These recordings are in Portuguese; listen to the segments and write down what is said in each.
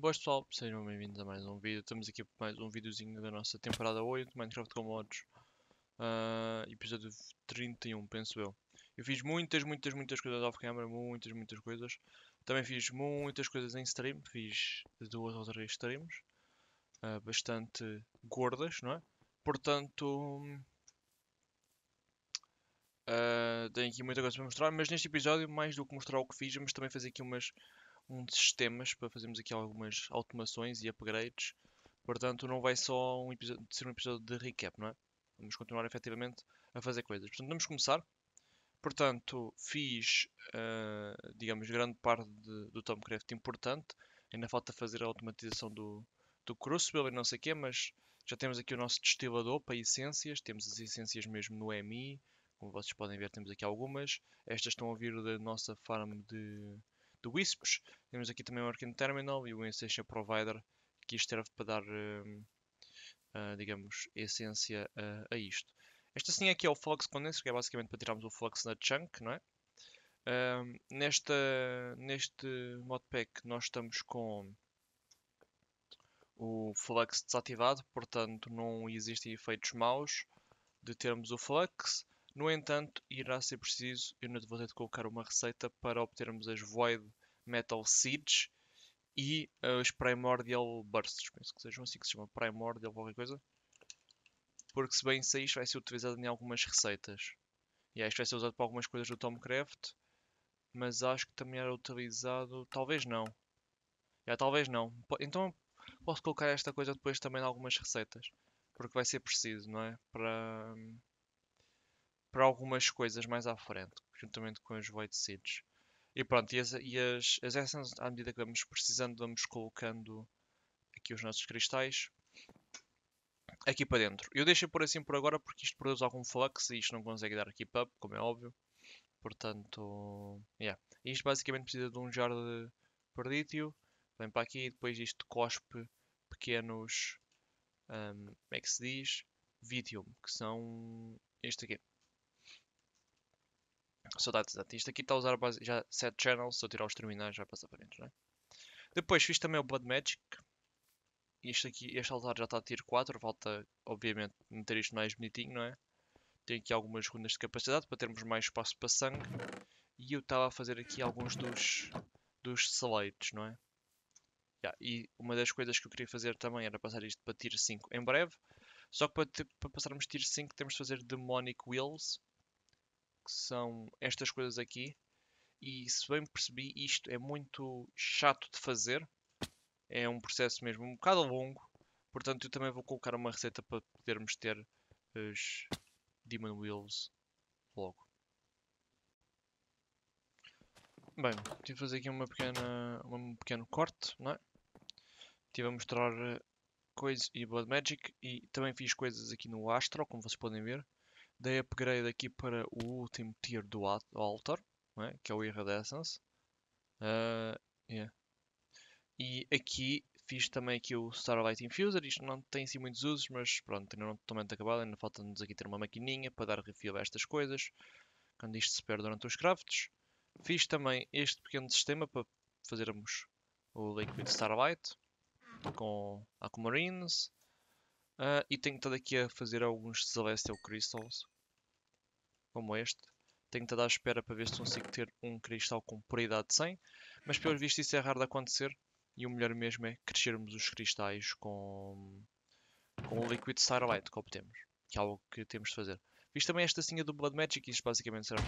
Boas pessoal, sejam bem-vindos a mais um vídeo. Estamos aqui para mais um videozinho da nossa temporada 8 Minecraft com mods. Uh, episódio 31, penso eu. Eu fiz muitas, muitas, muitas coisas off camera, muitas, muitas coisas. Também fiz muitas coisas em stream, fiz duas ou três streams. Uh, bastante gordas, não é? Portanto... Uh, tenho aqui muita coisa para mostrar, mas neste episódio, mais do que mostrar o que fiz, vamos também fazer aqui umas um de sistemas para fazermos aqui algumas automações e upgrades. Portanto, não vai só um episódio, ser um episódio de recap, não é? Vamos continuar efetivamente a fazer coisas. Portanto, vamos começar. Portanto, fiz, uh, digamos, grande parte de, do Tomcraft importante. Ainda falta fazer a automatização do, do Crucible e não sei o quê, mas já temos aqui o nosso destilador para essências. Temos as essências mesmo no MI. Como vocês podem ver, temos aqui algumas. Estas estão a vir da nossa farm de, do tipo WISPs. Temos aqui também o Arcane Terminal e o Essential Provider, que isto serve para dar, um, uh, ah, digamos, essência a, a isto. Esta sim aqui é, é o flux condenser, que é basicamente para tirarmos o flux na chunk, não é? Um, nesta, neste modpack nós estamos com o flux desativado, portanto não existem efeitos maus de termos o flux. No entanto, irá ser preciso, eu não vou ter de colocar uma receita para obtermos as Void Metal Seeds e eh, os Primordial Bursts. Penso que sejam assim que se chama Primordial qualquer coisa. Porque se bem sei, isto vai ser utilizado em algumas receitas. E yeah, isto vai ser usado para algumas coisas do Tomcraft. Mas acho que também era utilizado... Talvez não. Yeah, talvez não. Então posso colocar esta coisa depois também em algumas receitas. Porque vai ser preciso, não é? Para... Hum, para algumas coisas mais à frente, juntamente com os Void Seeds. E pronto, e as, e as, as Essence, à medida que vamos precisando, vamos colocando aqui os nossos cristais aqui para dentro. Eu deixo por assim por agora porque isto produz algum flux e isto não consegue dar keep up, como é óbvio. Portanto, yeah. isto basicamente precisa de um jar de perdítio. Vem para aqui e depois isto cospe pequenos, um, como é que se diz? Vitium, que são este aqui. Saudades, exato. Isto aqui está a usar base, já 7 channels. Se eu tirar os terminais, já passa para dentro, né? Depois fiz também o Blood Magic. Isto aqui, este altar já está a tier 4. Falta, obviamente, meter isto mais bonitinho, não é? tenho aqui algumas runas de capacidade para termos mais espaço para sangue. E eu estava a fazer aqui alguns dos, dos selects não é? Yeah, e uma das coisas que eu queria fazer também era passar isto para tier 5 em breve. Só que para, para passarmos tier 5 temos de fazer Demonic Wheels que são estas coisas aqui. E se bem percebi, isto é muito chato de fazer. É um processo mesmo um bocado longo. Portanto, eu também vou colocar uma receita para podermos ter eh, os Demon Wheels logo. Bem, tive de fazer aqui uma pequena, um pequeno corte, não é? Estive a mostrar eh, coisas e Blood Magic e também fiz coisas aqui no Astro, como vocês podem ver. Dei upgrade aqui para o último tier do altar, é? que é o Iridescence. Uh, ah, yeah. E aqui fiz também aqui o Starlight Infuser, isto não tem sim muitos usos, mas pronto, ainda não totalmente acabado, ainda falta-nos aqui ter uma maquininha para dar refill a estas coisas, quando isto se perde durante os crafts. Fiz também este pequeno sistema para fazermos o Liquid Starlight, com Aquamarines, Uh, e tenho estado aqui a fazer alguns Celestial Crystals, como este. Tenho estado à espera para ver se consigo ter um cristal com prioridade 100, mas pelo visto isso é raro de acontecer. E o melhor mesmo é crescermos os cristais com, com o Liquid Starlight que obtemos, que é algo que temos de fazer. Fiz também esta cinha do Blood Magic, isto basicamente será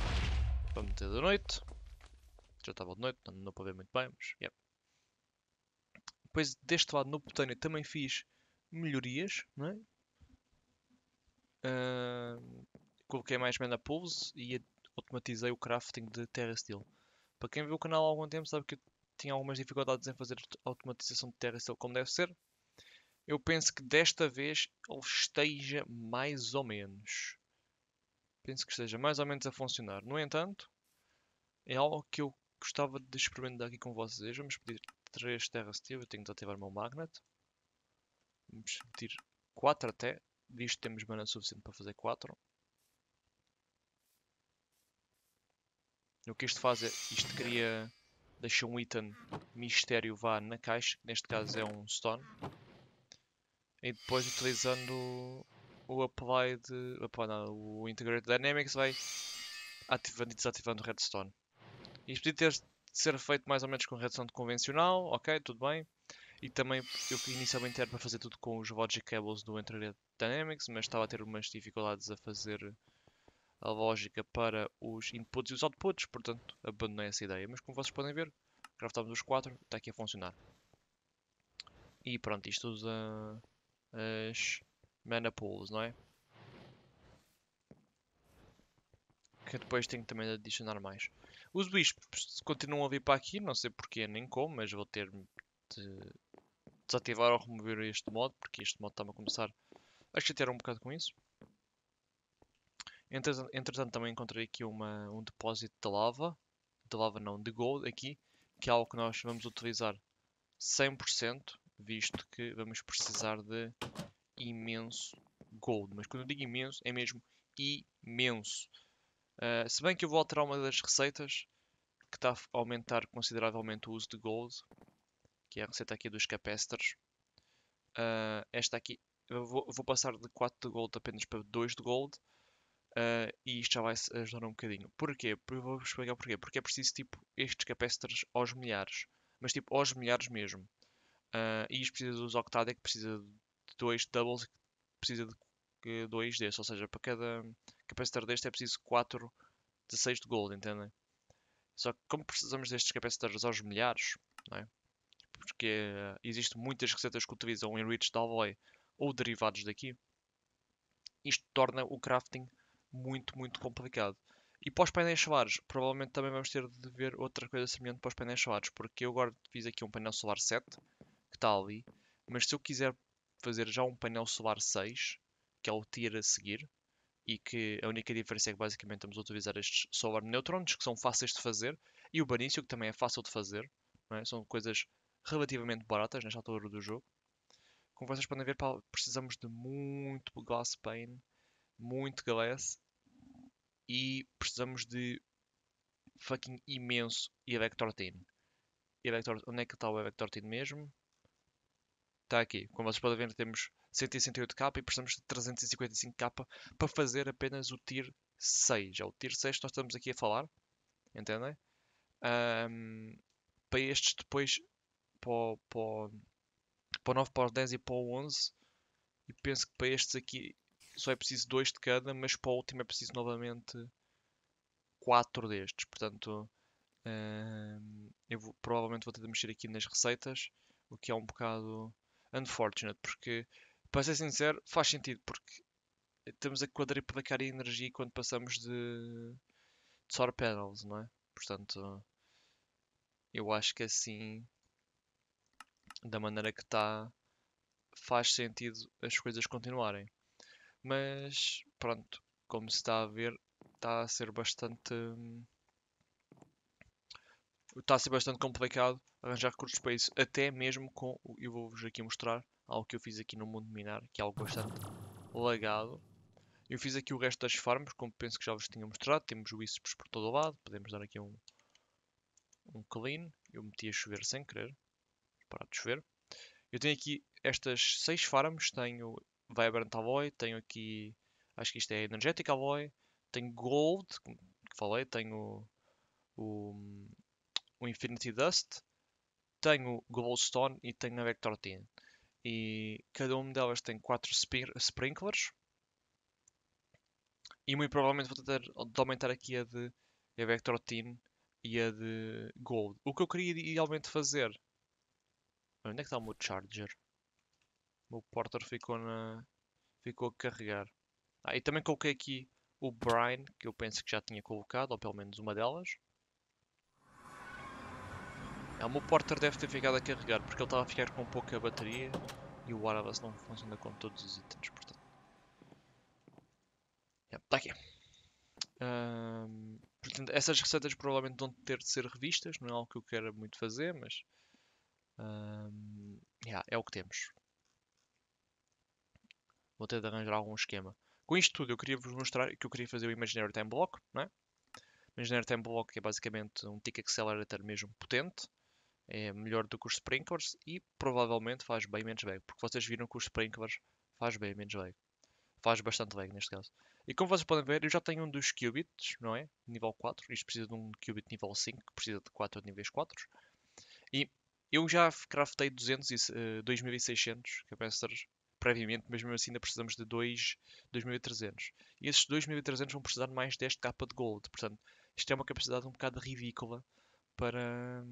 para meter de noite. Já estava de noite, não, não para ver muito bem, mas... Yeah. Depois deste lado no botânico também fiz melhorias, não é? Uh, coloquei mais mana pools e automatizei o crafting de Terra Steel. Para quem viu o canal há algum tempo sabe que eu tinha algumas dificuldades em fazer automatização de Terra Steel como deve ser. Eu penso que desta vez ele esteja mais ou menos. Penso que esteja mais ou menos a funcionar. No entanto, é algo que eu gostava de experimentar aqui com vocês. Vamos pedir 3 Terra Steel. Eu tenho de ativar o meu Magnet podemos repetir 4 até. que temos mana suficiente para fazer 4. O que isto faz é, isto cria, deixa um item mistério vá na caixa, que neste caso é um stone. E depois utilizando o applied, não, o integrated dynamics vai ativando e desativando o redstone. Isto podia ter de ser feito mais ou menos com redstone convencional, ok, tudo bem. E também eu inicialmente era para fazer tudo com os logic cables do Enter Dynamics, mas estava a ter umas dificuldades a fazer a lógica para os inputs e os outputs, portanto abandonei essa ideia. Mas como vocês podem ver, craftámos os quatro, está aqui a funcionar. E pronto, isto usa as mana pools, não é? Que depois tenho também de adicionar mais. Os bispos continuam a vir para aqui, não sei porquê nem como, mas vou ter de desativar ou remover este modo, porque este modo está-me a começar a chatear um bocado com isso. Entretanto, entretanto também encontrei aqui uma, um depósito de lava, de lava não, de gold aqui, que é algo que nós vamos utilizar 100%, visto que vamos precisar de imenso gold. Mas quando eu digo imenso, é mesmo imenso. Uh, se bem que eu vou alterar uma das receitas, que está a aumentar consideravelmente o uso de gold, que é a receita aqui dos capacitors. Uh, ah, esta aqui, vou, vou, passar de 4 de gold apenas para 2 de gold. Uh, e isto já vai ajudar um bocadinho. Porquê? Vou explicar porquê. Porque é preciso tipo estes capacitors aos milhares. Mas tipo aos milhares mesmo. Uh, e isto precisa dos que precisa de 2 doubles, precisa de 2 destes. Ou seja, para cada capacitor deste é preciso 4 16 de gold, entendem? Só que como precisamos destes capacitores aos milhares, não é? porque eh, existem muitas receitas que utilizam enriched alloy ou derivados daqui. Isto torna o crafting muito, muito complicado. E para os painéis solares, provavelmente também vamos ter de ver outra coisa semelhante para os painéis solares, porque eu agora fiz aqui um painel solar 7, que está ali, mas se eu quiser fazer já um painel solar 6, que é o tier a seguir, e que a única diferença é que basicamente estamos a utilizar estes solar neutrons, que são fáceis de fazer, e o banício, que também é fácil de fazer, é? são coisas relativamente baratas nesta altura do jogo. Como vocês podem ver, precisamos de muito glass pain, muito glass e precisamos de fucking imenso Electrotin. Electro... Onde é que está o Electrotin mesmo? Está aqui. Como vocês podem ver, temos 168k e precisamos de 355k para fazer apenas o tier 6. É o tier 6 que nós estamos aqui a falar. Entendem? Um, para estes depois para o, para, para o 9, para o 10 e para o 11. E penso que para estes aqui só é preciso dois de cada, mas para o último é preciso novamente quatro destes. Portanto, ehm, eu vou, provavelmente vou ter de mexer aqui nas receitas, o que é um bocado unfortunate, porque, para ser sincero, faz sentido, porque estamos a quadriplicar a energia quando passamos de, de solar panels, não é? Portanto, eu acho que assim da maneira que está, faz sentido as coisas continuarem. Mas pronto, como se está a ver, está a ser bastante. Está a ser bastante complicado arranjar recursos para isso, até mesmo com. Eu vou-vos aqui mostrar algo que eu fiz aqui no mundo minar, que é algo bastante lagado. Eu fiz aqui o resto das farms, como penso que já vos tinha mostrado. Temos wisps por todo o lado, podemos dar aqui um, um clean. Eu meti a chover sem querer, parar de chover. Eu tenho aqui estas seis farms, tenho Vibrant Alloy, tenho aqui, acho que isto é Energetic Alloy, tenho Gold, como falei, tenho o, o Infinity Dust, tenho Goldstone e tenho a Vector team E cada uma delas tem 4 sprinklers. E muito provavelmente vou tentar aumentar aqui a de a Vector team e a de Gold. O que eu queria idealmente fazer Onde é que está o meu charger? O meu porter ficou na... Ficou a carregar. Ah, e também coloquei aqui o Brian, que eu penso que já tinha colocado, ou pelo menos uma delas. É, o meu porter deve ter ficado a carregar, porque ele estava a ficar com pouca bateria e o wireless não funciona com todos os itens, portanto. Está yeah, aqui. Um, portanto, essas receitas provavelmente vão ter de ser revistas, não é algo que eu quero muito fazer, mas um, yeah, é o que temos. Vou ter de arranjar algum esquema. Com isto tudo, eu queria vos mostrar que eu queria fazer o Imaginary Time Block, não é? O Time Block é basicamente um tick accelerator mesmo potente, é melhor do que os sprinklers e provavelmente faz bem menos velho, porque vocês viram que os sprinklers faz bem menos velho, Faz bastante velho neste caso. E como vocês podem ver, eu já tenho um dos qubits, não é? Nível 4, isto precisa de um qubit nível 5, que precisa de 4 níveis 4. E eu já craftei 200 e, uh, 2600 capacitors previamente, mas mesmo assim ainda precisamos de 2, 2300. E esses 2300 vão precisar de mais 10 capa de gold. Portanto, isto é uma capacidade um bocado ridícula para,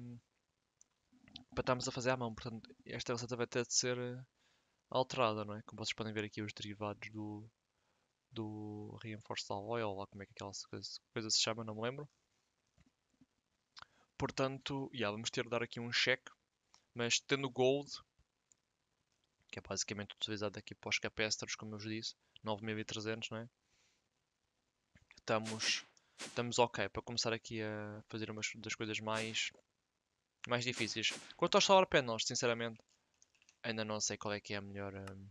para estarmos a fazer à mão. Portanto, esta receita vai ter de ser eh, alterada, não é? Como vocês podem ver aqui, os derivados do, do Reinforced Alloy, ou como é que aquela coisa se chama, não me lembro. Portanto, yeah, vamos ter de dar aqui um cheque mas tendo Gold, que é basicamente utilizado aqui para os capacitors, como eu vos disse, 9300, não é? Estamos, estamos ok para começar aqui a fazer umas das coisas mais, mais difíceis. Quanto aos solar panels, sinceramente, ainda não sei qual é que é a melhor, hum,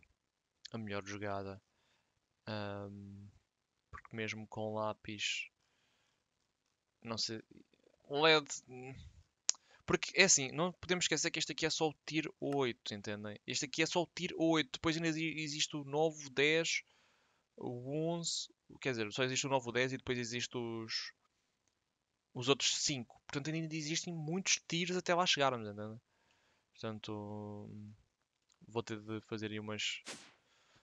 a melhor jogada. Um, porque mesmo com lápis, não sei, LED hum, porque é assim, não podemos esquecer que este aqui é só o tier 8, entendem? Este aqui é só o tier 8. Depois ainda existe o 9, o 10, o 11. Quer dizer, só existe o 9, o 10 e depois existe os, os outros 5. Portanto, ainda existem muitos tiers até lá chegarmos, entendem? Portanto, vou ter de fazer aí umas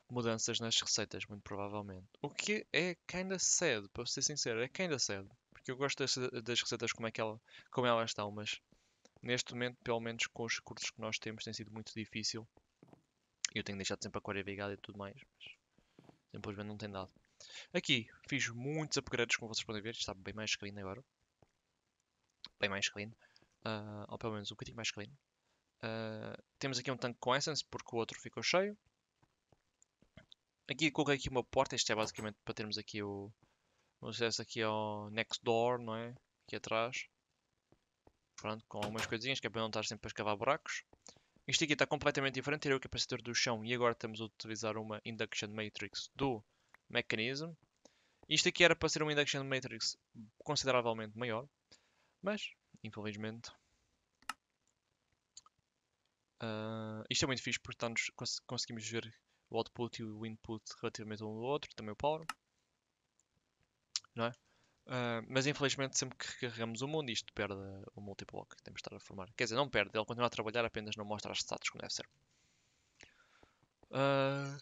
mudanças nas receitas, muito provavelmente. O que é kinda sad, para ser sincero, é kinda sad. Porque eu gosto das, das receitas como, é que ela, como elas estão, mas Neste momento, pelo menos com os recursos que nós temos, tem sido muito difícil. Eu tenho deixado sempre a aquário vigada e tudo mais, mas simplesmente não tem dado. Aqui fiz muitos upgrades, como vocês podem ver, está bem mais clean agora. Bem mais clean. Uh, ou pelo menos um bocadinho mais clean. Uh, temos aqui um tanque com essence, porque o outro ficou cheio. Aqui coloquei aqui uma porta, isto é basicamente para termos aqui o, o acesso aqui ao next door, não é? Aqui atrás pronto, com algumas coisinhas que é para não estar sempre a escavar buracos. Isto aqui está completamente diferente, tirei o capacitor do chão e agora estamos a utilizar uma induction matrix do mecanismo. Isto aqui era para ser uma induction matrix consideravelmente maior, mas infelizmente Uh, isto é muito fixe porque cons conseguimos ver o output e o input relativamente um ao outro, também o power. Não é? Uh, mas infelizmente, sempre que recarregamos o mundo, isto perde o multiblock que temos de estar a formar. Quer dizer, não perde, ele continua a trabalhar, apenas não mostra as status como deve ser. Uh...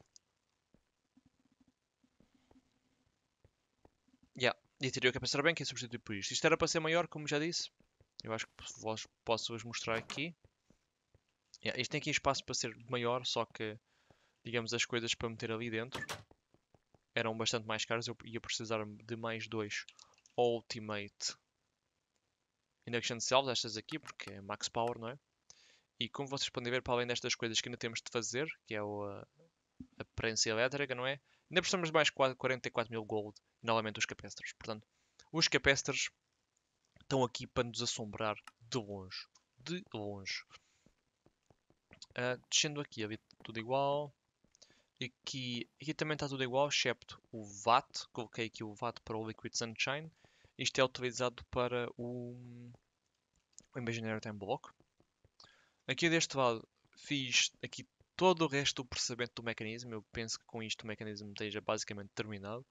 Yeah. E teria que pensar bem que é substituir por isto. Isto era para ser maior, como já disse. Eu acho que vos, posso vos mostrar aqui. Yeah, isto tem aqui espaço para ser maior, só que, digamos, as coisas para meter ali dentro eram bastante mais caras. Eu ia precisar de mais dois Ultimate. Induction Selves, estas aqui, porque é max power, não é? E como vocês podem ver, para além destas coisas que ainda temos de fazer, que é o, eh, a, a prensa elétrica, não é? Ainda precisamos de mais 44 mil gold e novamente os capacitors. Portanto, os capacitors estão aqui para nos assombrar de longe. De longe. Uh, descendo aqui, ali tudo igual. Aqui, aqui também está tudo igual, excepto o VAT. Coloquei aqui o VAT para o Liquid Sunshine. Isto é utilizado para o, o Imagineer Time Block. Aqui deste lado fiz aqui todo o resto do processamento do mecanismo. Eu penso que com isto o mecanismo esteja basicamente terminado.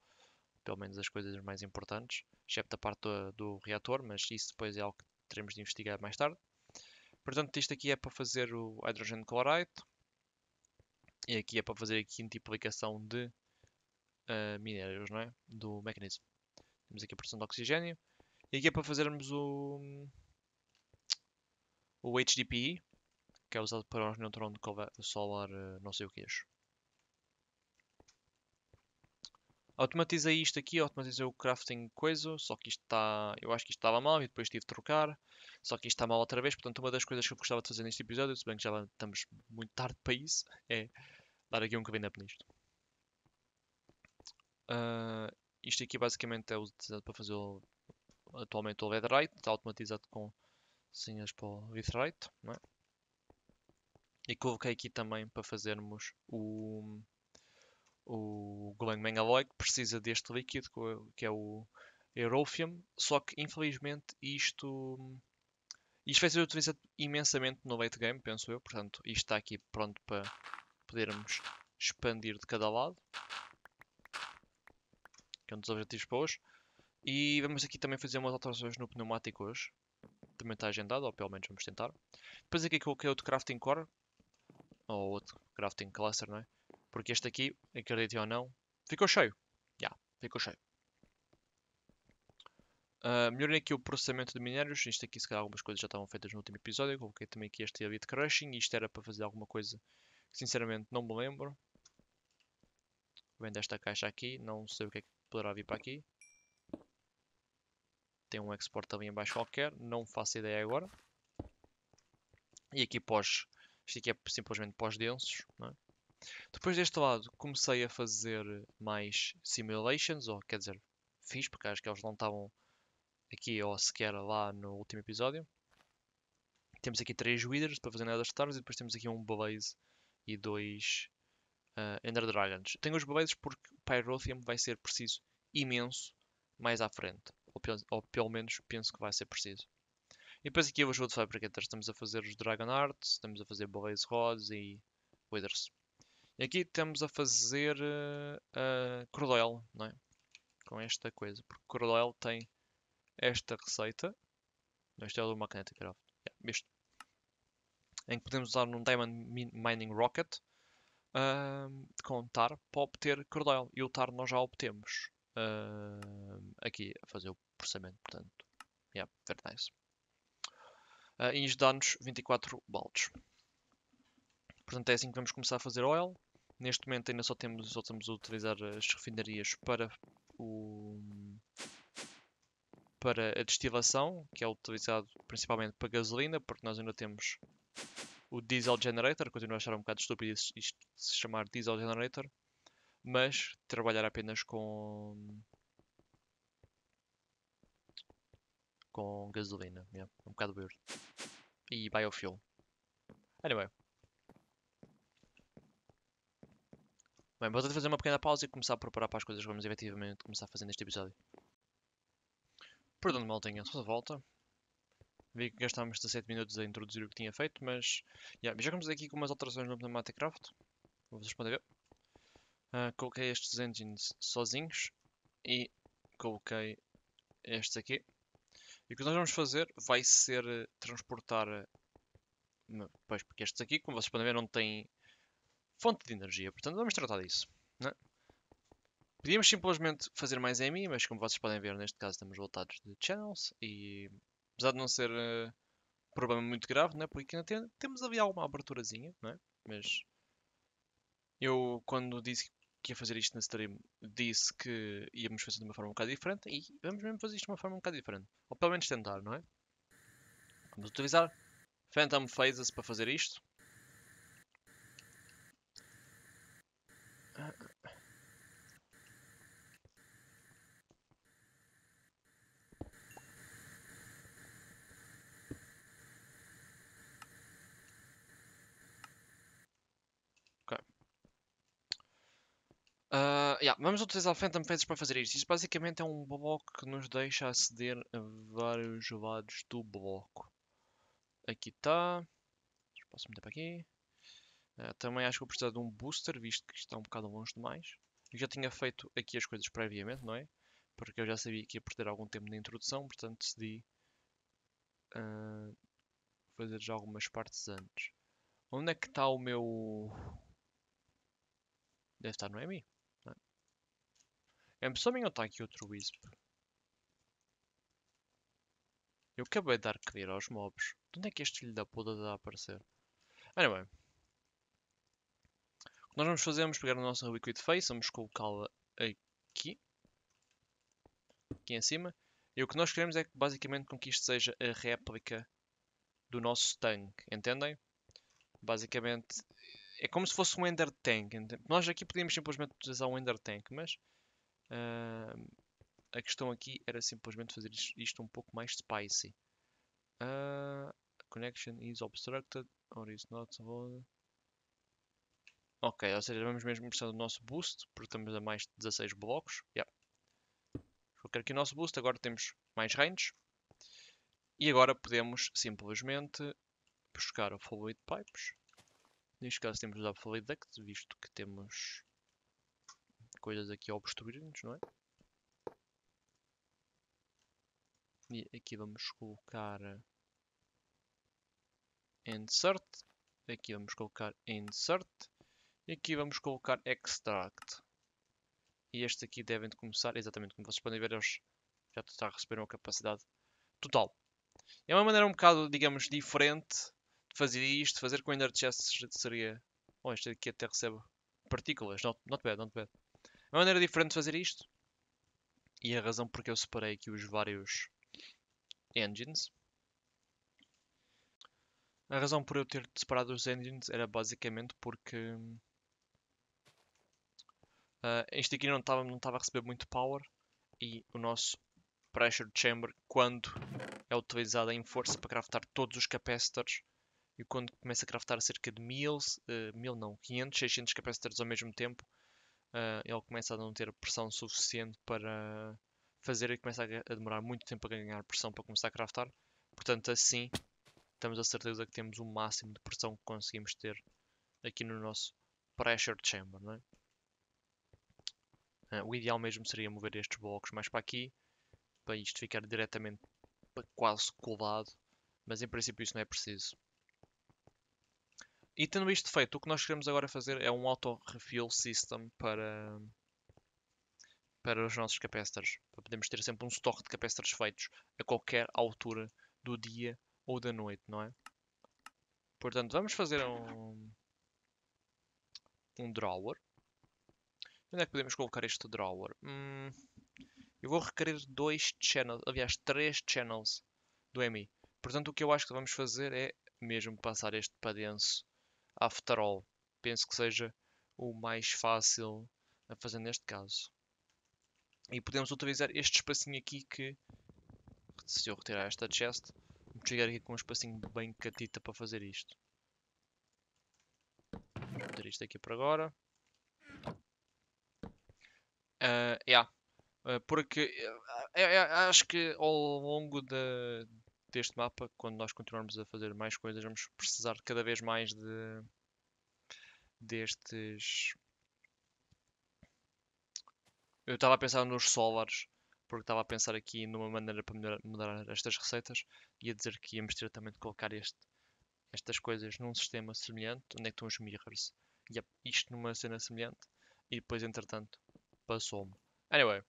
Pelo menos as coisas mais importantes, excepto a parte do, do reator, mas isso depois é algo que teremos de investigar mais tarde. Portanto, isto aqui é para fazer o hydrogen chloride. E aqui é para fazer a quinta implicação de uh, minérios, não é? Do mecanismo. Temos aqui a produção de oxigênio. E aqui é para fazermos o, o HDPE, que é usado para os neutrons de solar eh, não sei o que. É automatizei isto aqui, automatizei o crafting coisa, só que isto está, eu acho que isto estava mal e depois tive de trocar, só que isto está mal outra vez, portanto uma das coisas que eu gostava de fazer neste episódio, se bem que já estamos muito tarde para isso, é dar aqui um up nisto. Uh, isto aqui basicamente é utilizado para fazer o, atualmente o LED write, está automatizado com senhas para o read write, não é? E coloquei aqui também para fazermos o, o Golang Man que precisa deste líquido, que é o Eurofium, é só que infelizmente isto... Isto vai ser utilizado imensamente no late game, penso eu, portanto isto está aqui pronto para podermos expandir de cada lado que é um dos objetivos para hoje. E vamos aqui também fazer umas alterações no pneumático hoje. Também está agendado, ou pelo menos vamos tentar. Depois aqui coloquei é outro crafting core, ou outro crafting cluster, não é? Porque este aqui, acreditem ou não, ficou cheio. Já, yeah, ficou cheio. Uh, ah, melhorei aqui o processamento de minérios. Isto aqui, se calhar, algumas coisas já estavam feitas no último episódio. coloquei também aqui este Elite Crushing. Isto era para fazer alguma coisa que, sinceramente, não me lembro. Vem desta caixa aqui. Não sei o que é que poderá vir para aqui. Tem um export ali embaixo qualquer, não faço ideia agora. E aqui pós, isto aqui é simplesmente pós-densos. É? Depois deste lado comecei a fazer mais simulations, ou quer dizer, fiz porque acho que eles não estavam aqui ou sequer lá no último episódio. Temos aqui três withers para fazer nada stars e depois temos aqui um blaze e dois uh, Ender Dragons. Tenho os bebês porque Pyrothium vai ser preciso imenso mais à frente. Ou, ou pelo menos penso que vai ser preciso. E depois aqui eu vou de Fabricators. Estamos a fazer os Dragon Arts, estamos a fazer Blaze Rods e Withers. E aqui estamos a fazer uh, eh, uh Cordoel, não é? Com esta coisa, porque Cordoel tem esta receita. Este é o do Magnetic Craft. Yeah, Em que podemos usar um Diamond Mining Rocket uh, com tar para obter cordel. E o tar nós já obtemos uh, aqui a fazer o processamento, portanto. Yeah, very nice. Uh, dá-nos 24 baldes. Portanto é assim que vamos começar a fazer oil. Neste momento ainda só temos, só estamos a utilizar as refinarias para o para a destilação, que é utilizado principalmente para gasolina, porque nós ainda temos o Diesel Generator, continuo a achar um bocado estúpido isto se chamar Diesel Generator, mas trabalhar apenas com com gasolina, yeah, um bocado weird. E biofuel. Anyway. Bem, vou fazer uma pequena pausa e começar a preparar para as coisas que vamos efetivamente começar a fazer neste episódio. Perdão, maltinha, estou de volta. Vi que gastámos 17 minutos a introduzir o que tinha feito, mas yeah, já estamos aqui com umas alterações no Pneumatic Vocês podem ver. Uh, coloquei estes engines sozinhos e coloquei estes aqui. E o que nós vamos fazer vai ser eh, transportar. Eh, pois, porque estes aqui, como vocês podem ver, não têm fonte de energia. Portanto, vamos tratar disso. Né? Podíamos simplesmente fazer mais EMI, mas como vocês podem ver, neste caso estamos voltados de channels e Apesar de não ser uh, eh, um problema muito grave, né? porque ainda tem, temos ali alguma aberturazinha, né? mas eu quando disse que ia fazer isto na stream, disse que íamos fazer de uma forma um bocado diferente e vamos mesmo fazer isto de uma forma um bocado diferente. Ou pelo menos tentar, não é? Vamos utilizar Phantom Phases para fazer isto. Ah, Uh, yeah, vamos utilizar Phantom Faces para fazer isto. Isto basicamente é um bloco que nos deixa aceder a vários lados do bloco. Aqui está. Posso meter para aqui. Uh, também acho que vou precisar de um booster, visto que está um bocado longe demais. Eu já tinha feito aqui as coisas previamente, não é? Porque eu já sabia que ia perder algum tempo na introdução, portanto decidi uh, fazer já algumas partes antes. Onde é que está o meu... Deve estar no EMI. Embalsamem é, ou está aqui outro Wisp? Eu acabei de dar clear aos mobs. De onde é que este filho da puta está a aparecer? Anyway. O que nós vamos fazer, vamos pegar o nosso Liquid Face, vamos colocá-la aqui. Aqui em cima. E o que nós queremos é basicamente com que isto seja a réplica do nosso tanque, entendem? Basicamente, é como se fosse um Ender Tank. Nós aqui podíamos simplesmente utilizar um Ender Tank, mas Uh, a questão aqui era simplesmente fazer isto um pouco mais spicy. Uh, connection is obstructed or is not valid. Ok, ou seja, vamos mesmo mostrar o nosso boost, porque estamos a mais de 16 blocos. vou Colocar aqui o nosso boost, agora temos mais range. E agora podemos simplesmente buscar o fluid pipes. Neste caso temos o fluid duct, visto que temos coisas aqui a obstruir-nos, não é? E aqui vamos colocar eh, insert, aqui vamos colocar insert e aqui vamos colocar extract. E estes aqui devem de começar, exatamente como vocês podem ver, eles já a receberam a capacidade total. É uma maneira um bocado, digamos, diferente de fazer isto, fazer com o Ender Chest seria... Bom, oh, este aqui até recebe partículas, not, not bad, not bad uma maneira diferente de fazer isto. E a razão porque eu separei aqui os vários engines. A razão por eu ter separado os engines era basicamente porque uh, ah, este aqui não estava não a receber muito power e o nosso pressure chamber quando é utilizado em força para craftar todos os capacitors e quando começa a craftar cerca de 1000, uh, 1000 não, 500, 600 capacitors ao mesmo tempo uh, ele começa a não ter pressão suficiente para fazer e começa a, demorar muito tempo a ganhar pressão para começar a craftar. Portanto, assim, temos a certeza que temos o máximo de pressão que conseguimos ter aqui no nosso pressure chamber. Não é? uh, o ideal mesmo seria mover estes blocos mais para aqui, para isto ficar diretamente quase colado, mas em princípio isso não é preciso. E tendo isto feito, o que nós queremos agora fazer é um auto refill system para, para os nossos capacitors. Para podermos ter sempre um estoque de capacitors feitos a qualquer altura do dia ou da noite, não é? Portanto, vamos fazer um, um drawer. Onde é que podemos colocar este drawer? Hum, eu vou requerer dois channels, aliás, três channels do MI. Portanto, o que eu acho que vamos fazer é mesmo passar este para denso After All. Penso que seja o mais fácil a fazer neste caso. E podemos utilizar este espacinho aqui que, se eu retirar esta chest, vamos chegar aqui com um espacinho bem catita para fazer isto. Vou meter isto aqui para agora. Uh, yeah. uh porque uh, acho que ao longo da, deste mapa, quando nós continuarmos a fazer mais coisas, vamos precisar cada vez mais de destes. Eu estava a pensar nos solares, porque estava a pensar aqui numa maneira para melhorar, mudar estas receitas e a dizer que íamos ter também de colocar este, estas coisas num sistema semelhante. Onde é que estão os mirrors? e é isto numa cena semelhante e depois, entretanto, passou-me. Anyway,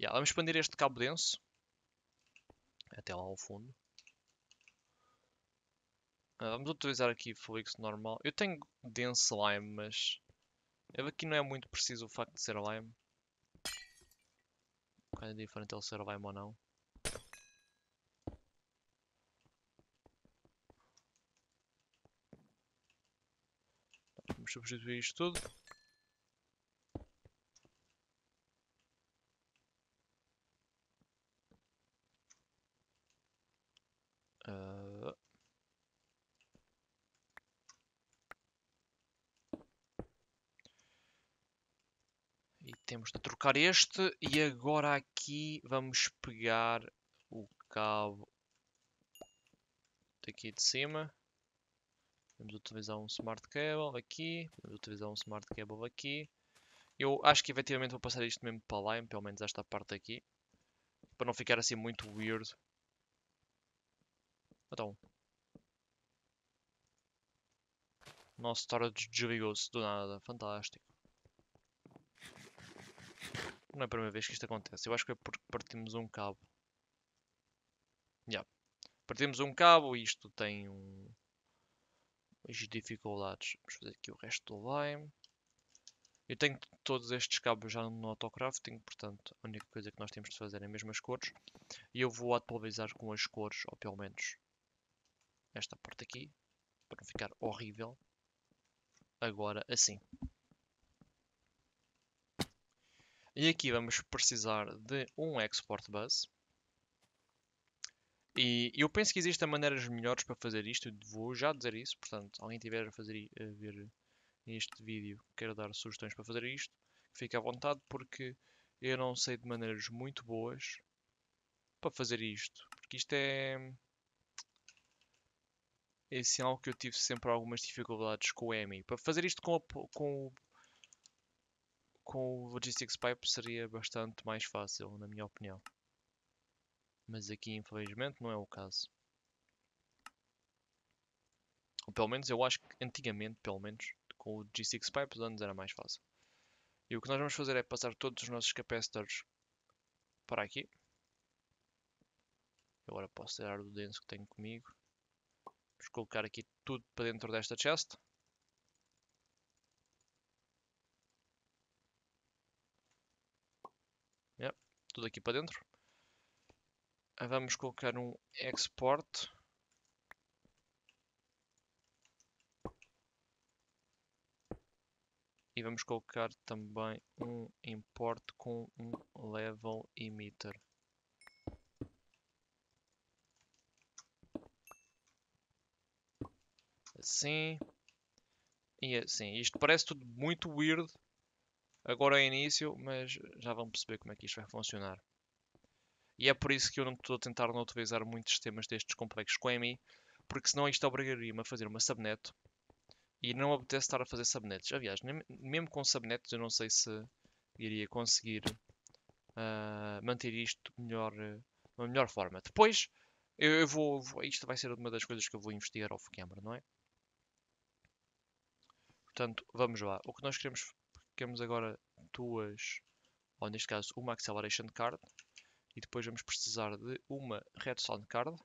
yeah, vamos expandir este cabo denso até lá ao fundo. Ah, vamos utilizar aqui Flix normal. Eu tenho Dense Lime, mas... Aqui não é muito preciso o facto de ser Lime. Qual é diferente ele ser Lime ou não. Vamos substituir isto tudo. vamos trocar este e agora aqui vamos pegar o cabo daqui de cima. Vamos utilizar um smart cable aqui, vamos utilizar um smart cable aqui. Eu acho que efetivamente vou passar isto mesmo para lá, pelo menos esta parte aqui. Para não ficar assim muito weird. Então. Nosso storage desligou-se do nada, fantástico não é a primeira vez que isto acontece. Eu acho que é porque partimos um cabo. Yeah. Partimos um cabo e isto tem um... as dificuldades. Vamos fazer aqui o resto do lime. Eu tenho todos estes cabos já no autocrafting, portanto a única coisa que nós temos de fazer é mesmo as cores. E eu vou atualizar com as cores, ou pelo menos esta parte aqui, para não ficar horrível. Agora assim. E aqui vamos precisar de um export bus. E eu penso que existem maneiras melhores para fazer isto, vou já dizer isso, portanto, alguém tiver a, fazer, a ver este vídeo, quero dar sugestões para fazer isto, fique à vontade, porque eu não sei de maneiras muito boas para fazer isto, porque isto é... é assim, algo que eu tive sempre algumas dificuldades com o EMI. Para fazer isto com, a, com o com o Logistics Pipe seria bastante mais fácil, na minha opinião. Mas aqui, infelizmente, não é o caso. Ou pelo menos, eu acho que antigamente, pelo menos, com o G6 Pipe, os anos era mais fácil. E o que nós vamos fazer é passar todos os nossos capacitors para aqui. agora posso tirar do denso que tenho comigo. Vamos colocar aqui tudo para dentro desta chest. tudo aqui para dentro. Ah, vamos colocar um export. E vamos colocar também um import com um level emitter. Assim. E assim. Isto parece tudo muito weird Agora é início, mas já vão perceber como é que isto vai funcionar. E é por isso que eu não estou a tentar não utilizar muitos temas destes complexos com EMI, porque senão isto obrigaria-me a fazer uma subnet e não apetece estar a fazer subnets. Aliás, mesmo com subnets eu não sei se iria conseguir uh, manter isto melhor, de uma melhor forma. Depois, eu, eu vou, vou, isto vai ser uma das coisas que eu vou investigar off-camera, não é? Portanto, vamos lá. O que nós queremos temos agora duas, ou neste caso uma Acceleration Card. E depois vamos precisar de uma Redstone Card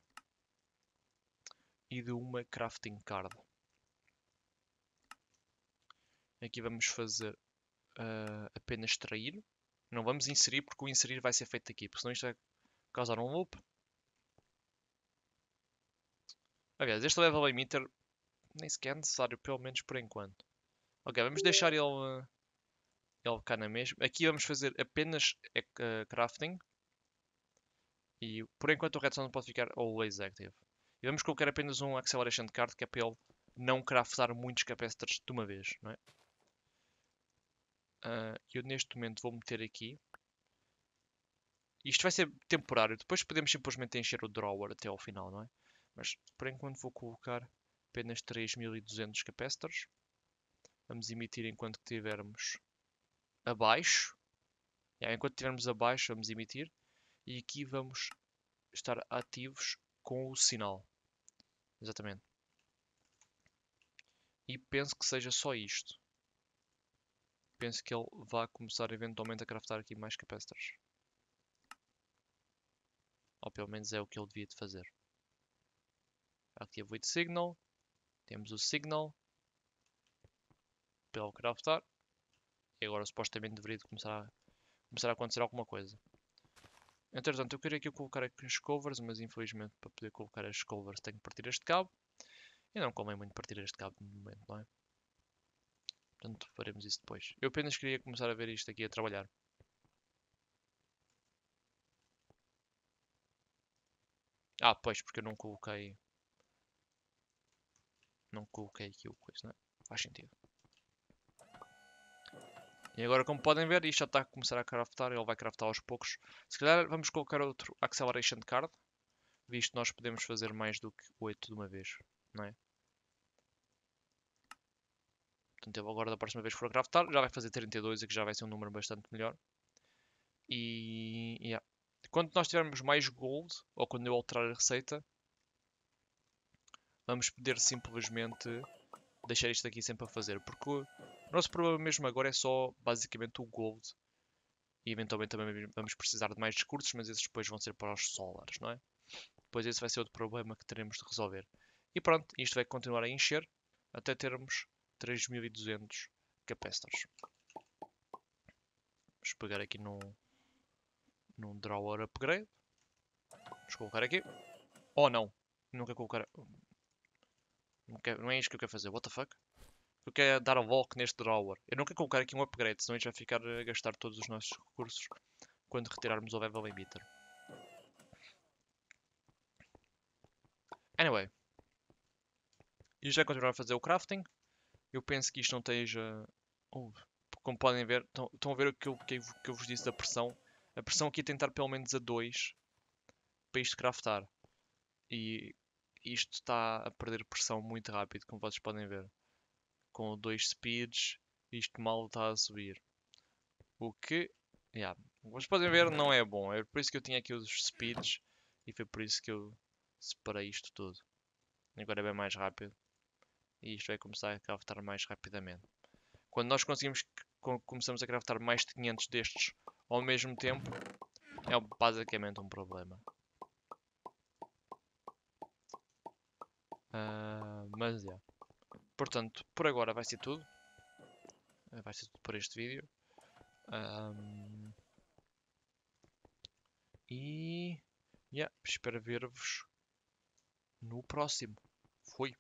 e de uma Crafting Card. Aqui vamos fazer uh, apenas extrair. Não vamos inserir porque o inserir vai ser feito aqui, porque senão isto vai causar um loop. Aliás, este level emitter nem sequer é necessário, pelo menos por enquanto. Ok, vamos deixar ele ah, ele cá na mesma. Aqui vamos fazer apenas é, eh, crafting. E por enquanto o redstone pode ficar always active. E vamos colocar apenas um acceleration card que é para ele não craftar muitos capacitors de uma vez, não é? Uh, eu neste momento vou meter aqui. Isto vai ser temporário. Depois podemos simplesmente encher o drawer até ao final, não é? Mas por enquanto vou colocar apenas 3200 capacitors. Vamos emitir enquanto tivermos abaixo. enquanto estivermos abaixo, vamos emitir. E aqui vamos estar ativos com o sinal. Exatamente. E penso que seja só isto. Penso que ele vai começar eventualmente a craftar aqui mais capacitors. Ou pelo menos é o que ele devia de fazer. Aqui a void signal. Temos o signal. pelo craftar que agora supostamente deveria de começar a, começar a acontecer alguma coisa. Entretanto, eu queria aqui colocar as covers, mas infelizmente para poder colocar as covers tenho que partir este cabo. E não convém muito partir este cabo no momento, não é? Portanto, faremos isso depois. Eu apenas queria começar a ver isto aqui a trabalhar. Ah, pois, porque eu não coloquei... Não coloquei aqui o coisa, não é? Faz sentido. E agora, como podem ver, isto já está a começar a craftar, ele vai craftar aos poucos. Se calhar vamos colocar outro Acceleration Card, visto nós podemos fazer mais do que 8 de uma vez, não é? Portanto, eu agora da próxima vez que for a craftar, já vai fazer 32, que já vai ser um número bastante melhor. E... Yeah. Quando nós tivermos mais gold, ou quando eu alterar a receita, vamos poder simplesmente deixar isto aqui sempre a fazer, porque o nosso problema mesmo agora é só basicamente o gold. E eventualmente também vamos precisar de mais recursos, mas esses depois vão ser para os solares, não é? Depois esse vai ser outro problema que teremos de resolver. E pronto, isto vai continuar a encher até termos 3200 capacitors. Vamos pegar aqui num, num drawer upgrade. Vamos colocar aqui. Oh não, nunca colocar... Não, é isto que eu quero fazer. What the fuck? Eu quero dar a walk neste drawer. Eu não quero colocar aqui um upgrade, senão a gente vai ficar a gastar todos os nossos recursos quando retirarmos o level limiter. Anyway. E já continuar a fazer o crafting. Eu penso que isto não esteja... Oh, como podem ver, estão, estão a ver o que, eu, que eu vos disse da pressão. A pressão aqui é tentar pelo menos a 2 para isto craftar. E isto está a perder pressão muito rápido, como vocês podem ver. Com dois speeds, isto mal está a subir. O que, yeah, como vocês podem ver, não é bom. É por isso que eu tinha aqui os speeds e foi por isso que eu separei isto tudo. Agora é bem mais rápido e isto vai começar a craftar mais rapidamente. Quando nós conseguimos começamos a craftar mais de 500 destes ao mesmo tempo, é basicamente um problema. Uh, mas, yeah. Portanto, por agora vai ser tudo. Ah, vai ser tudo por este vídeo. Um, e, yeah, espero ver-vos no próximo. Fui.